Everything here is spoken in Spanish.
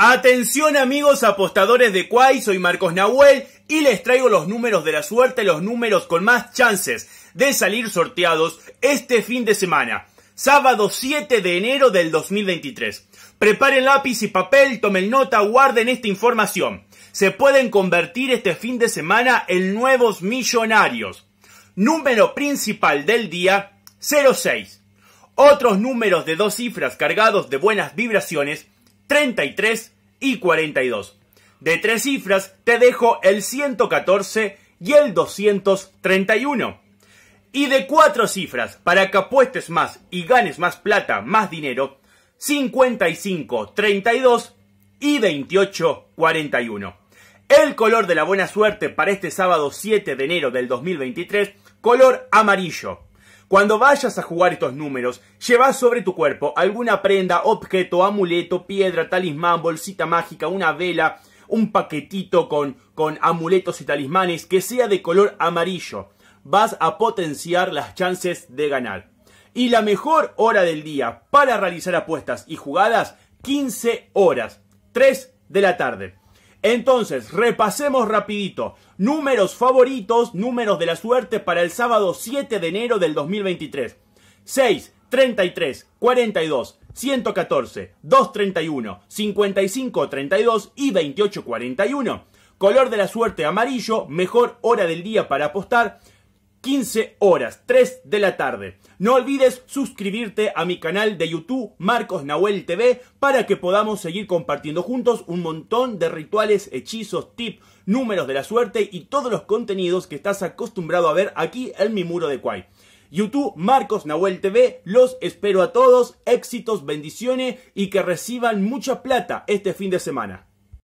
Atención amigos apostadores de Quay, soy Marcos Nahuel y les traigo los números de la suerte, los números con más chances de salir sorteados este fin de semana, sábado 7 de enero del 2023. Preparen lápiz y papel, tomen nota, guarden esta información. Se pueden convertir este fin de semana en nuevos millonarios. Número principal del día 06. Otros números de dos cifras cargados de buenas vibraciones 33 y 42. De tres cifras te dejo el 114 y el 231. Y de cuatro cifras, para que apuestes más y ganes más plata, más dinero, 55, 32 y 28, 41. El color de la buena suerte para este sábado 7 de enero del 2023, color amarillo. Cuando vayas a jugar estos números, llevas sobre tu cuerpo alguna prenda, objeto, amuleto, piedra, talismán, bolsita mágica, una vela, un paquetito con, con amuletos y talismanes que sea de color amarillo. Vas a potenciar las chances de ganar. Y la mejor hora del día para realizar apuestas y jugadas, 15 horas, 3 de la tarde. Entonces, repasemos rapidito. Números favoritos, números de la suerte para el sábado 7 de enero del 2023. 6, 33, 42, 114, 231, 55, 32 y 28, 41. Color de la suerte amarillo, mejor hora del día para apostar. 15 horas, 3 de la tarde. No olvides suscribirte a mi canal de YouTube Marcos Nahuel TV para que podamos seguir compartiendo juntos un montón de rituales, hechizos, tips, números de la suerte y todos los contenidos que estás acostumbrado a ver aquí en mi muro de Kwai. YouTube Marcos Nahuel TV, los espero a todos, éxitos, bendiciones y que reciban mucha plata este fin de semana.